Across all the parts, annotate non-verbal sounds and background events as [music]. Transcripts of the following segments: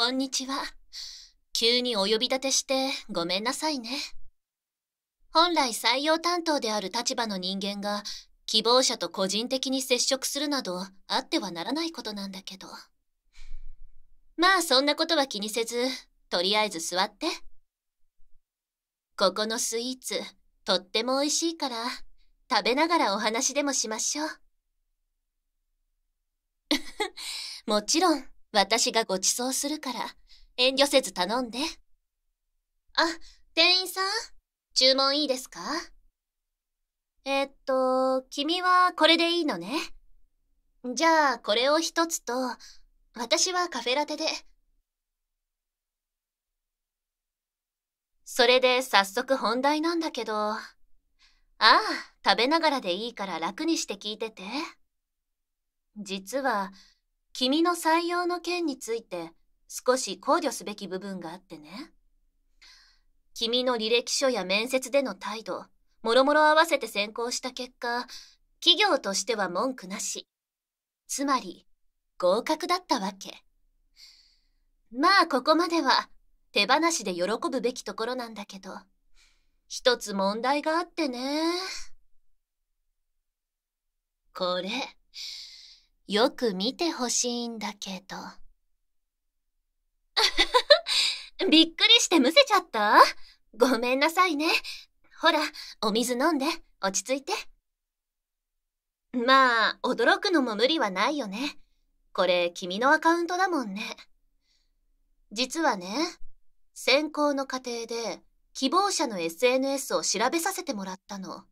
こんにちは。急にお呼び立てしてごめんなさいね。本来採用担当である立場の人間が希望者と個人的に接触するなどあってはならないことなんだけど。まあそんなことは気にせず、とりあえず座って。ここのスイーツ、とっても美味しいから、食べながらお話でもしましょう。[laughs] もちろん。私がご馳走するから、遠慮せず頼んで。あ、店員さん、注文いいですかえー、っと、君はこれでいいのね。じゃあ、これを一つと、私はカフェラテで。それで早速本題なんだけど、ああ、食べながらでいいから楽にして聞いてて。実は、君の採用の件について少し考慮すべき部分があってね。君の履歴書や面接での態度、もろもろ合わせて選考した結果、企業としては文句なし。つまり、合格だったわけ。まあ、ここまでは、手放しで喜ぶべきところなんだけど、一つ問題があってね。これ、よく見てほしいんだけど。[laughs] びっくりしてむせちゃったごめんなさいね。ほら、お水飲んで、落ち着いて。まあ、驚くのも無理はないよね。これ、君のアカウントだもんね。実はね、選考の過程で、希望者の SNS を調べさせてもらったの。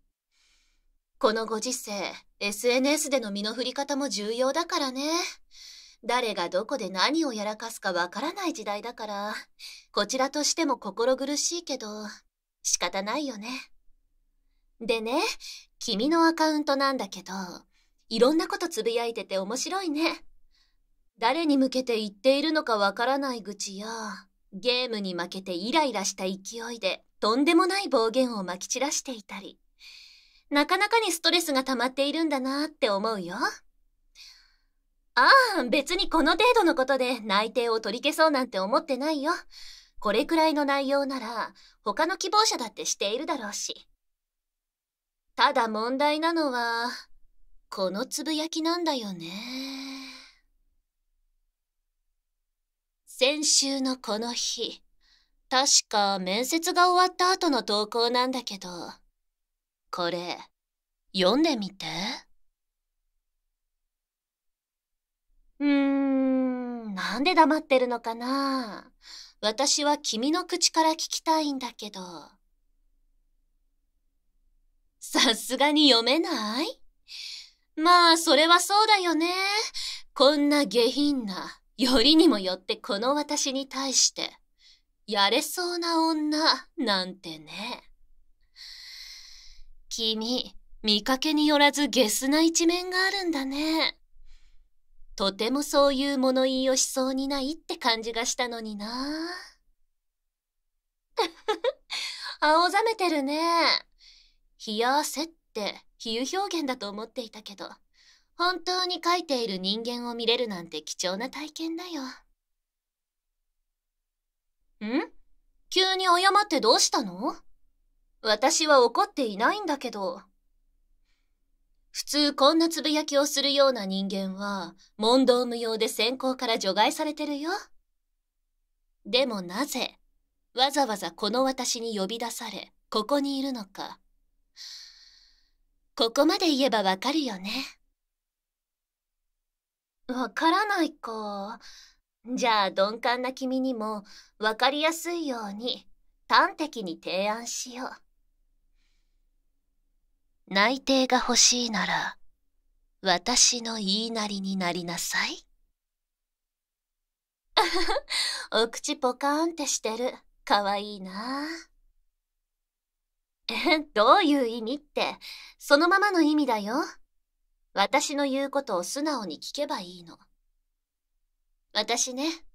このご時世、SNS での身の振り方も重要だからね。誰がどこで何をやらかすかわからない時代だから、こちらとしても心苦しいけど、仕方ないよね。でね、君のアカウントなんだけど、いろんなことつぶやいてて面白いね。誰に向けて言っているのかわからない愚痴や、ゲームに負けてイライラした勢いで、とんでもない暴言をまき散らしていたり。なかなかにストレスが溜まっているんだなって思うよ。ああ、別にこの程度のことで内定を取り消そうなんて思ってないよ。これくらいの内容なら他の希望者だってしているだろうし。ただ問題なのは、このつぶやきなんだよね。先週のこの日、確か面接が終わった後の投稿なんだけど、これ、読んでみて。うーん、なんで黙ってるのかな私は君の口から聞きたいんだけど。さすがに読めないまあ、それはそうだよね。こんな下品な、よりにもよってこの私に対して、やれそうな女、なんてね。君、見かけによらずゲスな一面があるんだね。とてもそういう物言いをしそうにないって感じがしたのにな。[laughs] 青ざめてるね。冷や汗って比喩表現だと思っていたけど、本当に書いている人間を見れるなんて貴重な体験だよ。ん急に謝ってどうしたの私は怒っていないんだけど。普通こんなつぶやきをするような人間は、問答無用で先行から除外されてるよ。でもなぜ、わざわざこの私に呼び出され、ここにいるのか。ここまで言えばわかるよね。わからないか。じゃあ鈍感な君にも、わかりやすいように、端的に提案しよう。内定が欲しいなら私の言いなりになりなさい [laughs] お口ポカーンってしてるかわいいなえどういう意味ってそのままの意味だよ私の言うことを素直に聞けばいいの私ね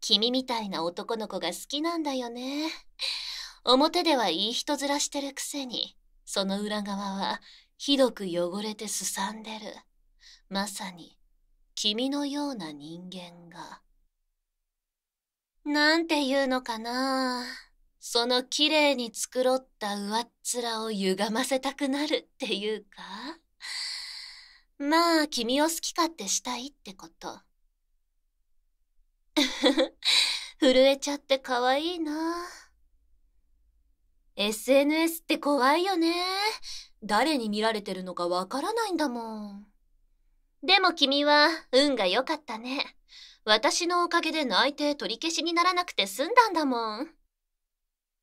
君みたいな男の子が好きなんだよね表ではいい人面してるくせにその裏側はひどく汚れてすさんでる。まさに君のような人間が。なんて言うのかなその綺麗に繕った上っ面を歪ませたくなるっていうか。まあ、君を好き勝手したいってこと。[laughs] 震えちゃって可愛いな。SNS って怖いよね。誰に見られてるのかわからないんだもん。でも君は運が良かったね。私のおかげで内定取り消しにならなくて済んだんだもん。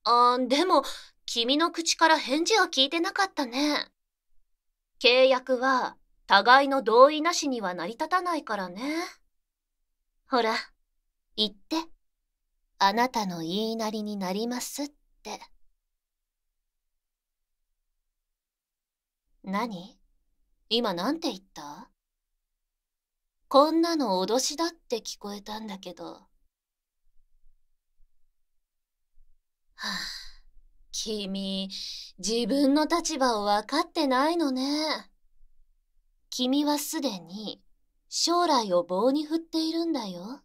あー、でも、君の口から返事は聞いてなかったね。契約は、互いの同意なしには成り立たないからね。ほら、言って。あなたの言いなりになりますって。何今なんて言ったこんなの脅しだって聞こえたんだけど。はあ、君、自分の立場を分かってないのね。君はすでに将来を棒に振っているんだよ。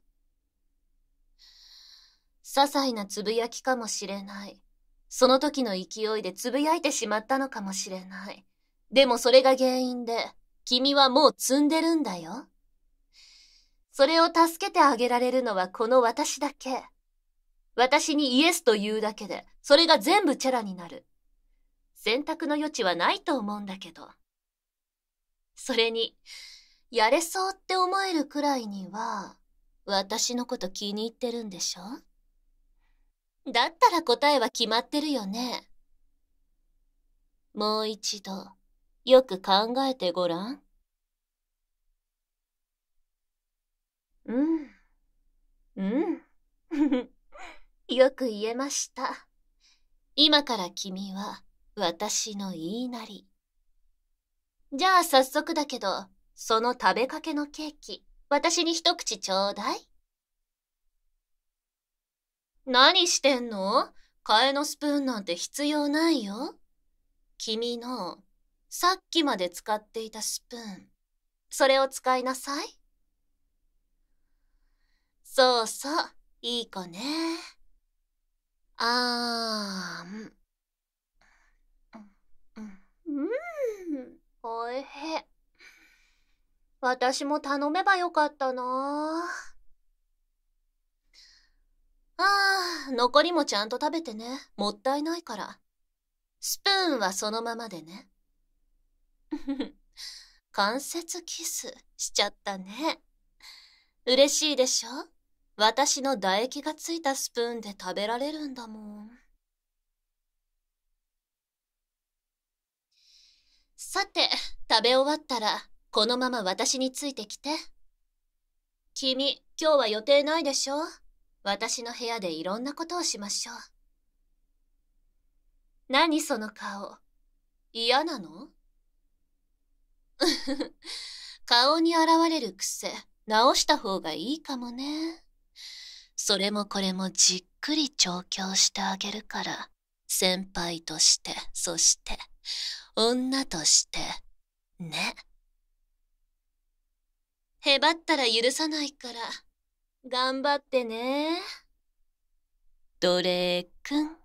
些細なつぶやきかもしれない。その時の勢いでつぶやいてしまったのかもしれない。でもそれが原因で、君はもう積んでるんだよ。それを助けてあげられるのはこの私だけ。私にイエスと言うだけで、それが全部チェラになる。選択の余地はないと思うんだけど。それに、やれそうって思えるくらいには、私のこと気に入ってるんでしょだったら答えは決まってるよね。もう一度。よく考えてごらん。うん。うん。[laughs] よく言えました。今から君は私の言いなり。じゃあ早速だけど、その食べかけのケーキ、私に一口ちょうだい。何してんの替えのスプーンなんて必要ないよ。君のさっきまで使っていたスプーン、それを使いなさい。そうそう、いい子ね。あー、うん、おいへ。私も頼めばよかったなあー、残りもちゃんと食べてね。もったいないから。スプーンはそのままでね。[laughs] 関節キスしちゃったね。嬉しいでしょ私の唾液がついたスプーンで食べられるんだもん。さて、食べ終わったら、このまま私についてきて。君、今日は予定ないでしょ私の部屋でいろんなことをしましょう。何その顔。嫌なの [laughs] 顔に現れる癖、直した方がいいかもね。それもこれもじっくり調教してあげるから、先輩として、そして、女として、ね。へばったら許さないから、頑張ってね。奴隷くん。